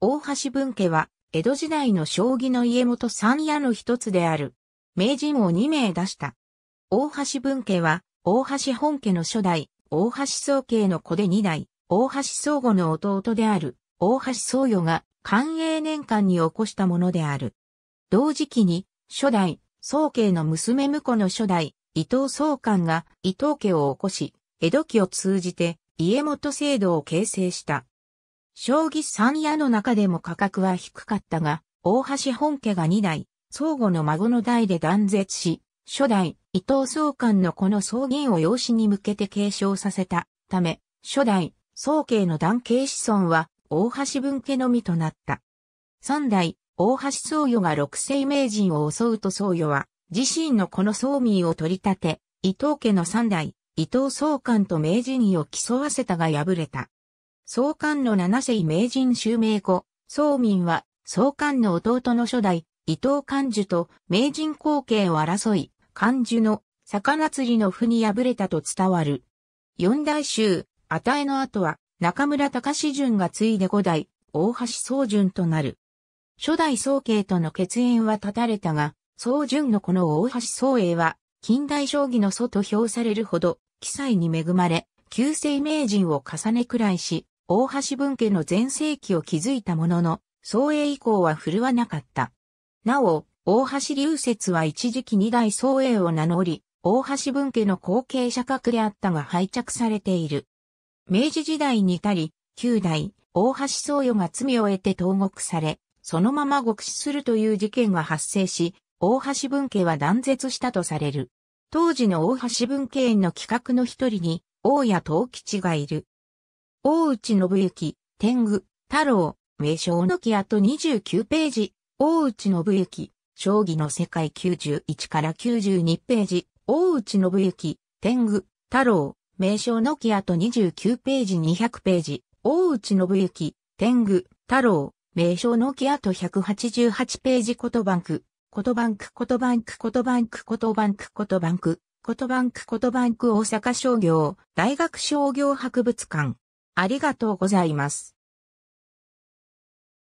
大橋文家は、江戸時代の将棋の家元三夜の一つである。名人を二名出した。大橋文家は、大橋本家の初代、大橋宗家の子で二代、大橋宗吾の弟である、大橋宗与が、寛永年間に起こしたものである。同時期に、初代、宗家の娘婿の初代、伊藤宗官が伊藤家を起こし、江戸期を通じて家元制度を形成した。将棋三夜の中でも価格は低かったが、大橋本家が2代、相互の孫の代で断絶し、初代、伊藤総監のこの草銀を養子に向けて継承させたため、初代、総慶の男系子孫は、大橋文家のみとなった。三代、大橋宗与が六世名人を襲うと宗与は、自身のこの総民を取り立て、伊藤家の三代、伊藤総監と名人位を競わせたが敗れた。創刊の七世名人襲名後、宗民は創刊の弟の初代伊藤勘樹と名人後継を争い、勘樹の魚釣りの譜に敗れたと伝わる。四代衆、与えの後は中村隆淳が継いで五代、大橋宗淳となる。初代宗慶との血縁は断たれたが、宗淳のこの大橋宗栄は、近代将棋の祖と評されるほど、記載に恵まれ、旧世名人を重ねくらいし、大橋文家の前世紀を築いたものの、創営以降は振るわなかった。なお、大橋流説は一時期二代創営を名乗り、大橋文家の後継者格であったが廃着されている。明治時代に至り、九代、大橋宗与が罪を得て投獄され、そのまま獄死するという事件が発生し、大橋文家は断絶したとされる。当時の大橋文家園の企画の一人に、大谷東吉がいる。大内信行、天狗、太郎、名称の木あと29ページ、大内信行、将棋の世界91から92ページ、大内信行、天狗、太郎、名称の木あと29ページ200ページ、大内信行、天狗、太郎、名称の木あと188ページ、ことバンク、ことバンク、ことバンク、ことバンク、ことバンク、ことバンク、ことバンク、ことバンク、大阪商業、大学商業博物館。ありがとうございます。